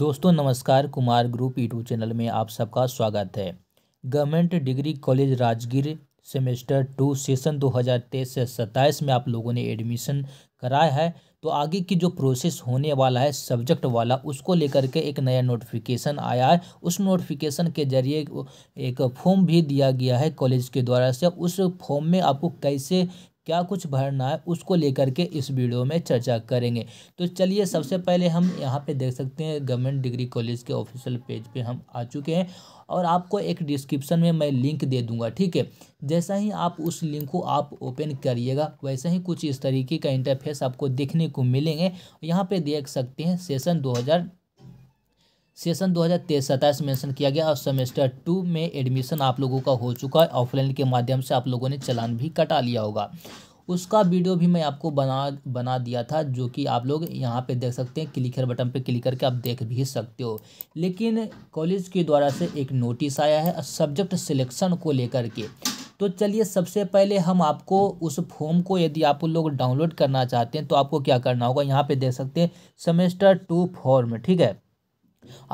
दोस्तों नमस्कार Kumar group YouTube channel में आप सबका स्वागत है government degree college Rajgir semester two session 2023 से 27 में आप लोगों ने एडमिशन कराया है तो आगे की जो प्रोसेस होने वाला है सब्जेक्ट वाला उसको लेकर के एक नया नोटिफिकेशन आया है उस नोटिफिकेशन के जरिए एक फॉर्म भी दिया गया है कॉलेज के द्वारा से उस फॉर्म में आपको कैसे क्या कुछ भरना है उसको लेकर के इस वीडियो में चर्चा करेंगे तो चलिए सबसे पहले हम यहाँ पे देख सकते हैं गवर्नमेंट डिग्री कॉलेज के ऑफिशियल पेज पे हम आ चुके हैं और आपको एक डिस्क्रिप्शन में मैं लिंक दे दूंगा ठीक है जैसा ही आप उस लिंक को आप ओपन करिएगा वैसे ही कुछ इस तरीके का इंटरफेस आपको देखने को मिलेंगे यहाँ पर देख सकते हैं सेशन दो सेशन तेईस सत्ताईस मेंशन किया गया और सेमेस्टर टू में एडमिशन आप लोगों का हो चुका है ऑफलाइन के माध्यम से आप लोगों ने चलान भी कटा लिया होगा उसका वीडियो भी मैं आपको बना बना दिया था जो कि आप लोग यहाँ पे देख सकते हैं क्लिक हर बटन पे क्लिक करके आप देख भी सकते हो लेकिन कॉलेज के द्वारा से एक नोटिस आया है सब्जेक्ट सिलेक्शन को लेकर के तो चलिए सबसे पहले हम आपको उस फॉर्म को यदि आप लोग डाउनलोड करना चाहते हैं तो आपको क्या करना होगा यहाँ पर देख सकते हैं सेमेस्टर टू फॉर्म ठीक है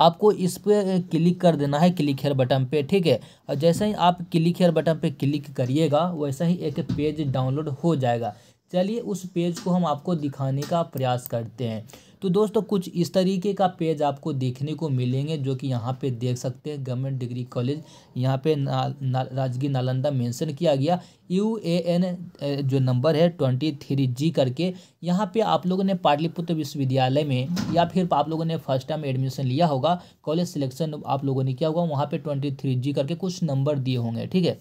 आपको इस पर क्लिक कर देना है क्लिक हेयर बटन पे ठीक है और जैसे ही आप क्लिक हेयर बटन पे क्लिक करिएगा वैसा ही एक पेज डाउनलोड हो जाएगा चलिए उस पेज को हम आपको दिखाने का प्रयास करते हैं तो दोस्तों कुछ इस तरीके का पेज आपको देखने को मिलेंगे जो कि यहाँ पे देख सकते हैं गवर्नमेंट डिग्री कॉलेज यहाँ पे ना, ना, राजगी नालंदा मेंशन किया गया यू ए एन जो नंबर है ट्वेंटी थ्री जी करके यहाँ पे आप लोगों ने पाटलिपुत्र विश्वविद्यालय में या फिर आप लोगों ने फर्स्ट टाइम एडमिशन लिया होगा कॉलेज सिलेक्शन आप लोगों ने किया होगा वहाँ पर ट्वेंटी थ्री जी करके कुछ नंबर दिए होंगे ठीक है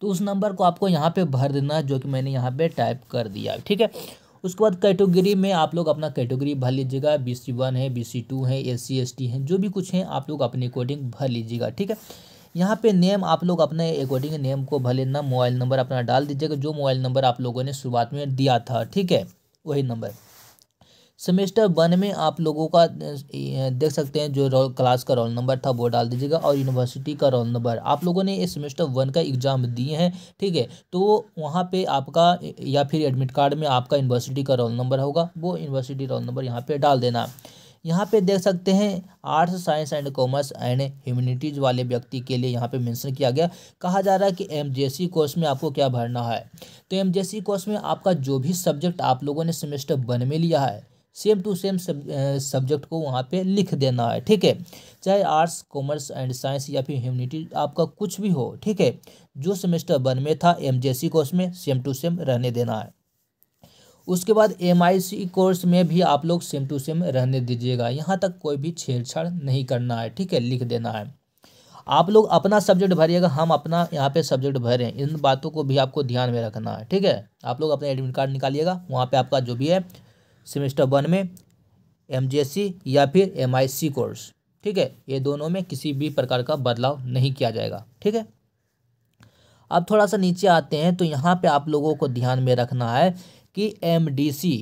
तो उस नंबर को आपको यहाँ पे भर देना जो कि मैंने यहाँ पे टाइप कर दिया ठीक है उसके बाद कैटेगरी में आप लोग अपना कैटेगरी भर लीजिएगा बी सी वन है बी सी टू है एस सी एस टी है जो भी कुछ हैं आप लोग अपने अकॉर्डिंग भर लीजिएगा ठीक है यहाँ पे नेम आप लोग अपने अकॉर्डिंग नेम को भर लेना मोबाइल नंबर अपना डाल दीजिएगा जो मोबाइल नंबर आप लोगों ने शुरुआत में दिया था ठीक है वही नंबर सेमेस्टर वन में आप लोगों का देख सकते हैं जो रोल क्लास का रोल नंबर था वो डाल दीजिएगा और यूनिवर्सिटी का रोल नंबर आप लोगों ने इस सेमेस्टर वन का एग्ज़ाम दिए हैं ठीक है तो वहाँ पे आपका या फिर एडमिट कार्ड में आपका यूनिवर्सिटी का रोल नंबर होगा वो यूनिवर्सिटी रोल नंबर यहाँ पर डाल देना यहाँ पे देख सकते हैं arts science and commerce and humanities वाले व्यक्ति के लिए यहाँ पे मेंशन किया गया कहा जा रहा है कि एमजेसी कोर्स में आपको क्या भरना है तो एमजेसी कोर्स में आपका जो भी सब्जेक्ट आप लोगों ने सेमेस्टर वन में लिया है सेम टू सेम सब्जेक्ट को वहाँ पे लिख देना है ठीक है चाहे आर्ट्स कॉमर्स एंड साइंस या फिर ह्यूमनिटी आपका कुछ भी हो ठीक है जो सेमेस्टर वन में था एम कोर्स में सेम टू सेम रहने देना है उसके बाद एम कोर्स में भी आप लोग सेम टू सेम रहने दीजिएगा यहाँ तक कोई भी छेड़छाड़ नहीं करना है ठीक है लिख देना है आप लोग अपना सब्जेक्ट भरिएगा हम अपना यहाँ पे सब्जेक्ट भरें इन बातों को भी आपको ध्यान में रखना है ठीक है आप लोग अपना एडमिट कार्ड निकालिएगा वहाँ पे आपका जो भी है सेमेस्टर वन में एम या फिर एम कोर्स ठीक है ये दोनों में किसी भी प्रकार का बदलाव नहीं किया जाएगा ठीक है अब थोड़ा सा नीचे आते हैं तो यहाँ पे आप लोगों को ध्यान में रखना है कि M D C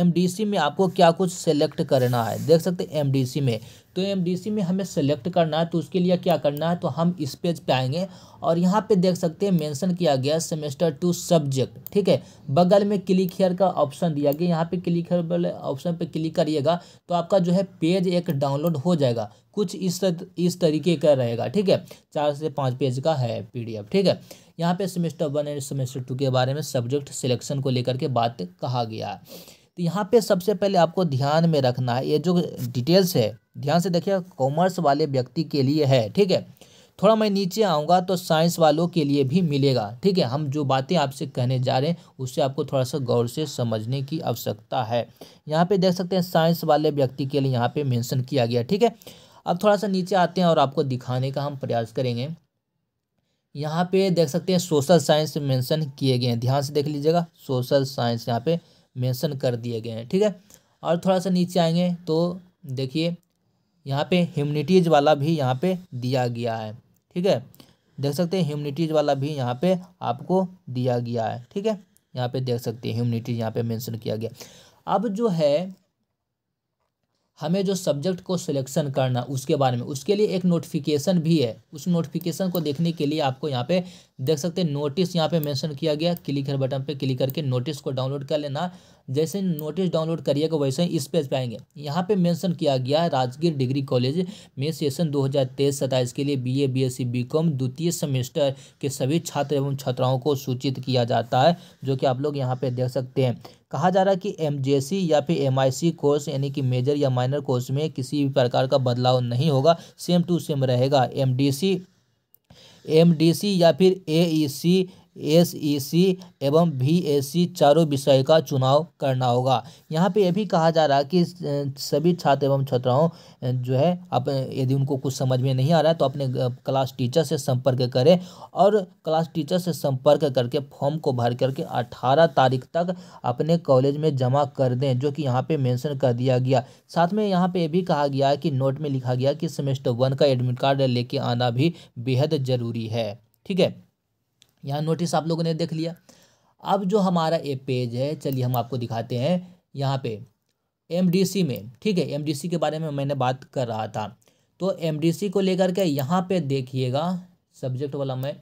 M D C में आपको क्या कुछ सेलेक्ट करना है देख सकते हैं एम डी सी में तो सी में हमें सेलेक्ट करना है तो उसके लिए क्या करना है तो हम इस पेज पे आएंगे और यहाँ पे देख सकते हैं मेंशन किया गया सेमेस्टर टू सब्जेक्ट ठीक है बगल में क्लिक हेयर का ऑप्शन दिया गया यहाँ पे क्लिक हेयर वाले ऑप्शन पे क्लिक करिएगा तो आपका जो है पेज एक डाउनलोड हो जाएगा कुछ इस तर, इस तरीके का रहेगा ठीक है चार से पाँच पेज का है एफ ठीक है यहाँ पे semester one and semester two के बारे में सब्जेक्ट सिलेक्शन को लेकर के बात कहा गया है तो यहाँ पे सबसे पहले आपको ध्यान में रखना है ये जो डिटेल्स है ध्यान से देखिए कॉमर्स वाले व्यक्ति के लिए है ठीक है थोड़ा मैं नीचे आऊँगा तो साइंस वालों के लिए भी मिलेगा ठीक है हम जो बातें आपसे कहने जा रहे हैं उससे आपको थोड़ा सा गौर से समझने की आवश्यकता है यहाँ पे देख सकते हैं साइंस वाले व्यक्ति के लिए यहाँ पे मेंशन किया गया ठीक है अब थोड़ा सा नीचे आते हैं और आपको दिखाने का हम प्रयास करेंगे यहाँ पे देख सकते हैं सोशल साइंस मेंशन किए गए हैं ध्यान से देख लीजिएगा सोशल साइंस यहाँ पे मेंशन कर दिए गए हैं ठीक है और थोड़ा सा नीचे आएंगे तो देखिए यहाँ पे ह्यूमिनिटीज वाला भी यहाँ पे दिया गया है ठीक है देख सकते हैं ह्यूमिनिटीज वाला भी यहाँ पे आपको दिया गया है ठीक है यहाँ पे देख सकते हैं ह्यूमिनिटीज यहाँ पे मेंशन किया गया अब जो है हमें जो सब्जेक्ट को सिलेक्शन करना उसके बारे में उसके लिए एक नोटिफिकेशन भी है उस नोटिफिकेशन को देखने के लिए आपको यहाँ पे देख सकते हैं नोटिस यहाँ पे मेंशन किया गया क्लिक हर बटन पे क्लिक करके नोटिस को डाउनलोड कर लेना जैसे नोटिस डाउनलोड करिएगा वैसे ही इस पेज पे आएंगे यहाँ पे मेंशन किया गया है राजगीर डिग्री कॉलेज में सेशन 2023 हज़ार के लिए बीए बीएससी बीकॉम द्वितीय सेमेस्टर के सभी छात्र एवं छात्राओं को सूचित किया जाता है जो कि आप लोग यहाँ पे देख सकते हैं कहा जा रहा है कि एम या फिर एम कोर्स यानी कि मेजर या माइनर कोर्स में किसी भी प्रकार का बदलाव नहीं होगा सेम टू सेम रहेगा एम एम.डी.सी या फिर ए.ई.सी एसईसी एवं सी चारों विषय का चुनाव करना होगा यहाँ पे यह भी कहा जा रहा है कि सभी छात्र एवं छात्राओं जो है आप यदि उनको कुछ समझ में नहीं आ रहा है तो अपने क्लास टीचर से संपर्क करें और क्लास टीचर से संपर्क करके फॉर्म को भर करके अठारह तारीख तक अपने कॉलेज में जमा कर दें जो कि यहाँ पर मैंसन कर दिया गया साथ में यहाँ पर यह भी कहा गया है कि नोट में लिखा गया कि सेमेस्टर वन का एडमिट कार्ड लेके आना भी बेहद ज़रूरी है ठीक है यहाँ नोटिस आप लोगों ने देख लिया अब जो हमारा ये पेज है चलिए हम आपको दिखाते हैं यहाँ पे एम में ठीक है एम के बारे में मैंने बात कर रहा था तो एम को लेकर के यहाँ पे देखिएगा सब्जेक्ट वाला मैं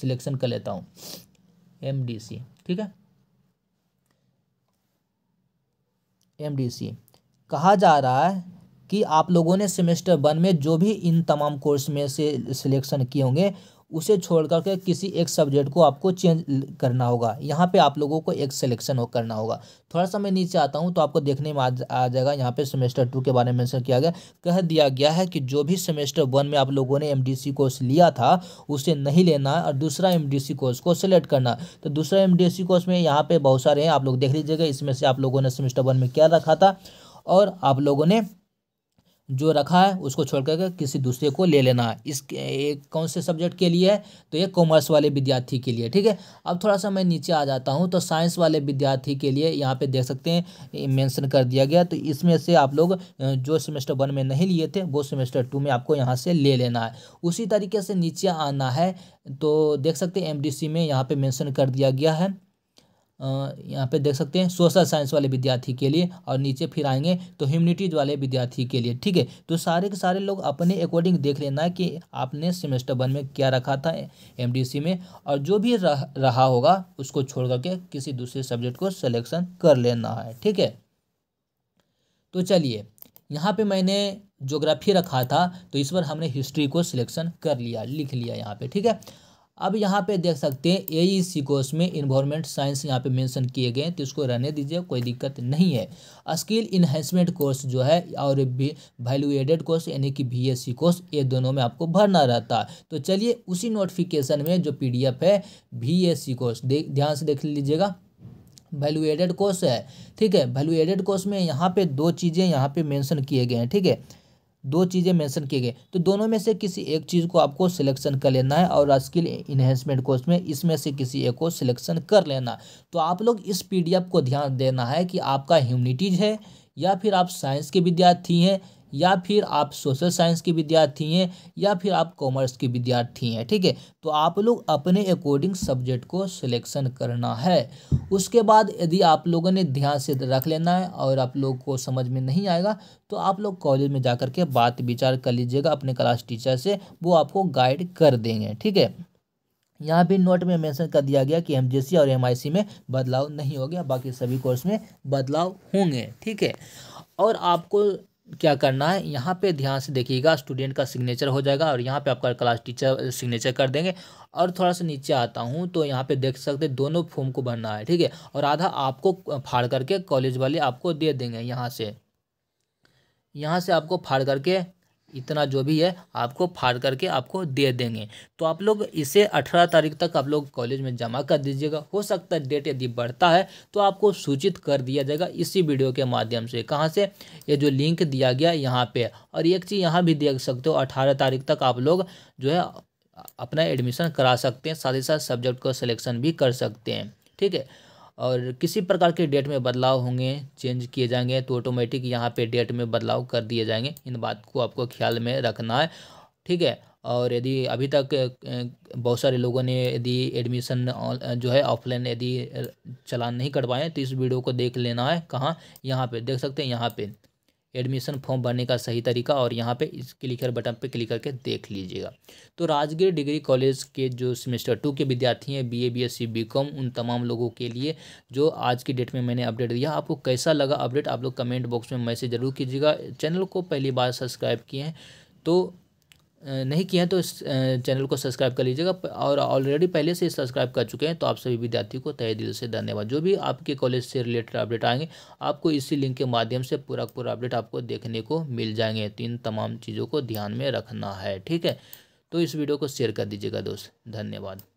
सिलेक्शन कर लेता हूँ एम ठीक है एम कहा जा रहा है कि आप लोगों ने सेमेस्टर वन में जो भी इन तमाम कोर्स में से सिलेक्शन किए होंगे उसे छोड़ करके किसी एक सब्जेक्ट को आपको चेंज करना होगा यहाँ पे आप लोगों को एक सिलेक्शन हो करना होगा थोड़ा सा मैं नीचे आता हूँ तो आपको देखने में आ, आ जाएगा यहाँ पे सेमेस्टर टू के बारे में मैंसन किया गया कह दिया गया है कि जो भी सेमेस्टर वन में आप लोगों ने एम कोर्स लिया था उसे नहीं लेना और दूसरा एम कोर्स को सिलेक्ट करना तो दूसरा एम कोर्स में यहाँ पर बहुत सारे हैं आप लोग देख लीजिएगा इसमें से आप लोगों ने सेमेस्टर वन में क्या रखा था और आप लोगों ने जो रखा है उसको छोड़ करके किसी दूसरे को ले लेना है इस एक कौन से सब्जेक्ट के लिए है तो ये कॉमर्स वाले विद्यार्थी के लिए ठीक है अब थोड़ा सा मैं नीचे आ जाता हूँ तो साइंस वाले विद्यार्थी के लिए यहाँ पे देख सकते हैं मेंशन कर दिया गया तो इसमें से आप लोग जो सेमेस्टर वन में नहीं लिए थे वो सेमेस्टर टू में आपको यहाँ से ले लेना है उसी तरीके से नीचे आना है तो देख सकते हैं एम में यहाँ पर मैंसन कर दिया गया है यहाँ पे देख सकते हैं सोशल साइंस वाले विद्यार्थी के लिए और नीचे फिर आएंगे तो ह्यूमनिटीज वाले विद्यार्थी के लिए ठीक है तो सारे के सारे लोग अपने अकॉर्डिंग देख लेना कि आपने सेमेस्टर वन में क्या रखा था एमडीसी में और जो भी रह, रहा होगा उसको छोड़ करके किसी दूसरे सब्जेक्ट को सिलेक्शन कर लेना है ठीक है तो चलिए यहाँ पर मैंने जोग्राफी रखा था तो इस बार हमने हिस्ट्री को सिलेक्शन कर लिया लिख लिया यहाँ पर ठीक है अब यहाँ पे देख सकते हैं ए ई सी कोर्स में इन्वायरमेंट साइंस यहाँ पे मेंशन किए गए हैं तो इसको रहने दीजिए कोई दिक्कत नहीं है स्किल इन्हेंसमेंट कोर्स जो है और भी वैल्यू एडेड कोर्स यानी कि बी एस सी कोर्स ये दोनों में आपको भरना रहता है तो चलिए उसी नोटिफिकेशन में जो पी डी एफ है बी एस सी कोर्स ध्यान से देख लीजिएगा वैल्यू एडेड कोर्स है ठीक है वैल्यू एडेड कोर्स में यहाँ पर दो चीज़ें यहाँ पे मैंसन किए गए हैं ठीक है दो चीज़ें मेंशन किए गए तो दोनों में से किसी एक चीज़ को आपको सिलेक्शन कर लेना है और स्किल इन्हेंसमेंट कोर्स में इसमें से किसी एक को सिलेक्शन कर लेना तो आप लोग इस पीडीएफ को ध्यान देना है कि आपका ह्यूमिनिटीज है या फिर आप साइंस के विद्यार्थी हैं या फिर आप सोशल साइंस की विद्यार्थी हैं या फिर आप कॉमर्स की विद्यार्थी हैं ठीक है तो आप लोग अपने अकॉर्डिंग सब्जेक्ट को सिलेक्शन करना है उसके बाद यदि आप लोगों ने ध्यान से रख लेना है और आप लोग को समझ में नहीं आएगा तो आप लोग कॉलेज में जा कर के बात विचार कर लीजिएगा अपने क्लास टीचर से वो आपको गाइड कर देंगे ठीक है यहाँ भी नोट में मेंशन कर दिया गया कि एम और एम में बदलाव नहीं हो गया बाकी सभी कोर्स में बदलाव होंगे ठीक है और आपको क्या करना है यहाँ पे ध्यान से देखिएगा स्टूडेंट का सिग्नेचर हो जाएगा और यहाँ पे आपका क्लास टीचर सिग्नेचर कर देंगे और थोड़ा सा नीचे आता हूँ तो यहाँ पे देख सकते हैं दोनों फॉर्म को भरना है ठीक है और आधा आपको फाड़ करके कॉलेज वाले आपको दे देंगे यहाँ से यहाँ से आपको फाड़ करके इतना जो भी है आपको फाड़ करके आपको दे देंगे तो आप लोग इसे अठारह तारीख तक आप लोग कॉलेज में जमा कर दीजिएगा हो सकता है डेट यदि बढ़ता है तो आपको सूचित कर दिया जाएगा इसी वीडियो के माध्यम से कहाँ से ये जो लिंक दिया गया यहाँ पर और एक चीज़ यहाँ भी देख सकते हो अठारह तारीख तक आप लोग जो है अपना एडमिशन करा सकते हैं साथ ही साथ सब्जेक्ट का सिलेक्शन भी कर सकते हैं ठीक है और किसी प्रकार के डेट में बदलाव होंगे चेंज किए जाएंगे तो ऑटोमेटिक यहाँ पे डेट में बदलाव कर दिए जाएंगे इन बात को आपको ख्याल में रखना है ठीक है और यदि अभी तक बहुत सारे लोगों ने यदि एडमिशन जो है ऑफलाइन यदि चलान नहीं कर पाए तो इस वीडियो को देख लेना है कहाँ यहाँ पे देख सकते हैं यहाँ पे एडमिशन फॉर्म भरने का सही तरीका और यहाँ पे इस क्लिकर बटन पे क्लिक करके देख लीजिएगा तो राजगीर डिग्री कॉलेज के जो सेमेस्टर टू के विद्यार्थी हैं B A B S C B com उन तमाम लोगों के लिए जो आज की डेट में मैंने अपडेट दिया आपको कैसा लगा अपडेट आप लोग कमेंट बॉक्स में मैसेज जरूर कीजिएगा चैनल को पहली बार सब्सक्राइब किए हैं तो नहीं किए हैं तो इस चैनल को सब्सक्राइब कर लीजिएगा और ऑलरेडी पहले से सब्सक्राइब कर चुके हैं तो आप सभी विद्यार्थियों को तय दिल से धन्यवाद जो भी आपके कॉलेज से रिलेटेड अपडेट आएंगे आपको इसी लिंक के माध्यम से पूरा पूरा अपडेट आपको देखने को मिल जाएंगे तो इन तमाम चीज़ों को ध्यान में रखना है ठीक है तो इस वीडियो को शेयर कर दीजिएगा दोस्त धन्यवाद